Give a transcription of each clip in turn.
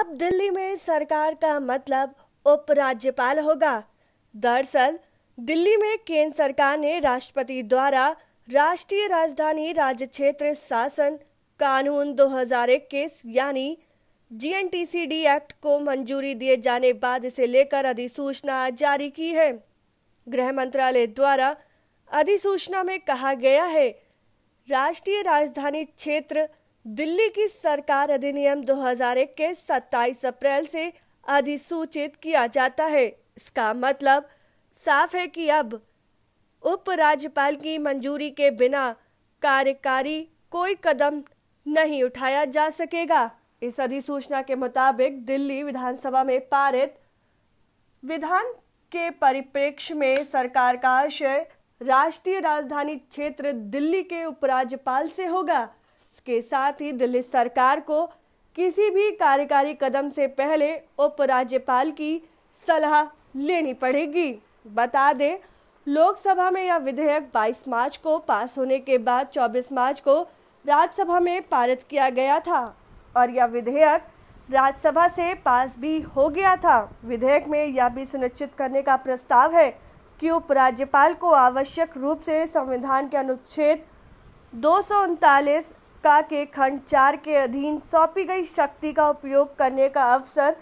अब दिल्ली में सरकार का मतलब उपराज्यपाल होगा दरअसल दिल्ली में केंद्र सरकार ने राष्ट्रपति द्वारा राष्ट्रीय राजधानी राज्य क्षेत्र शासन कानून 2021 यानी जीएनटीसीडी एक्ट को मंजूरी दिए जाने बाद इसे लेकर अधिसूचना जारी की है गृह मंत्रालय द्वारा अधिसूचना में कहा गया है राष्ट्रीय राजधानी क्षेत्र दिल्ली की सरकार अधिनियम 2001 के 27 अप्रैल से अधिसूचित किया जाता है इसका मतलब साफ है कि अब उपराज्यपाल की मंजूरी के बिना कार्यकारी कोई कदम नहीं उठाया जा सकेगा इस अधिसूचना के मुताबिक दिल्ली विधानसभा में पारित विधान के परिप्रेक्ष्य में सरकार का आशय राष्ट्रीय राजधानी क्षेत्र दिल्ली के उपराज्यपाल से होगा इसके साथ ही दिल्ली सरकार को किसी भी कार्यकारी कदम से पहले उपराज्यपाल की सलाह लेनी पड़ेगी बता दें लोकसभा में यह विधेयक 22 मार्च को पास होने के बाद 24 मार्च को राज्यसभा में पारित किया गया था और यह विधेयक राज्यसभा से पास भी हो गया था विधेयक में यह भी सुनिश्चित करने का प्रस्ताव है कि उपराज्यपाल को आवश्यक रूप से संविधान के अनुच्छेद दो का के खंड चार के अधीन सौंपी गई शक्ति का उपयोग करने का अवसर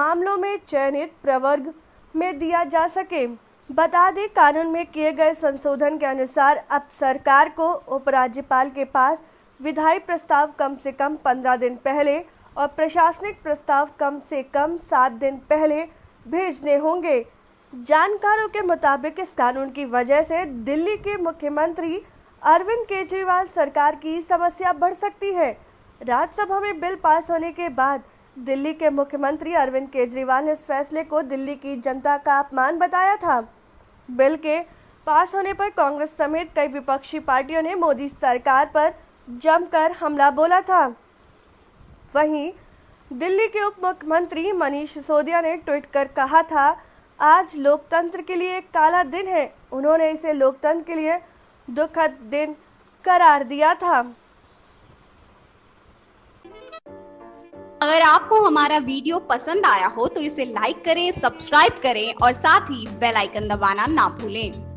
मामलों में चयनित प्रवर्ग में दिया जा सके बता दें कानून में किए गए संशोधन के अनुसार अब सरकार को उपराज्यपाल के पास विधायी प्रस्ताव कम से कम पंद्रह दिन पहले और प्रशासनिक प्रस्ताव कम से कम सात दिन पहले भेजने होंगे जानकारों के मुताबिक इस कानून की वजह से दिल्ली के मुख्यमंत्री अरविंद केजरीवाल सरकार की समस्या बढ़ सकती है राज्यसभा में बिल पास होने के बाद दिल्ली के मुख्यमंत्री अरविंद केजरीवाल ने इस फैसले को दिल्ली की जनता का अपमान बताया था बिल के पास होने पर कांग्रेस समेत कई विपक्षी पार्टियों ने मोदी सरकार पर जमकर हमला बोला था वहीं दिल्ली के उप मुख्यमंत्री मनीष सिसोदिया ने ट्वीट कर कहा था आज लोकतंत्र के लिए एक काला दिन है उन्होंने इसे लोकतंत्र के लिए दुखद दिन करार दिया था अगर आपको हमारा वीडियो पसंद आया हो तो इसे लाइक करें सब्सक्राइब करें और साथ ही बेल आइकन दबाना ना भूलें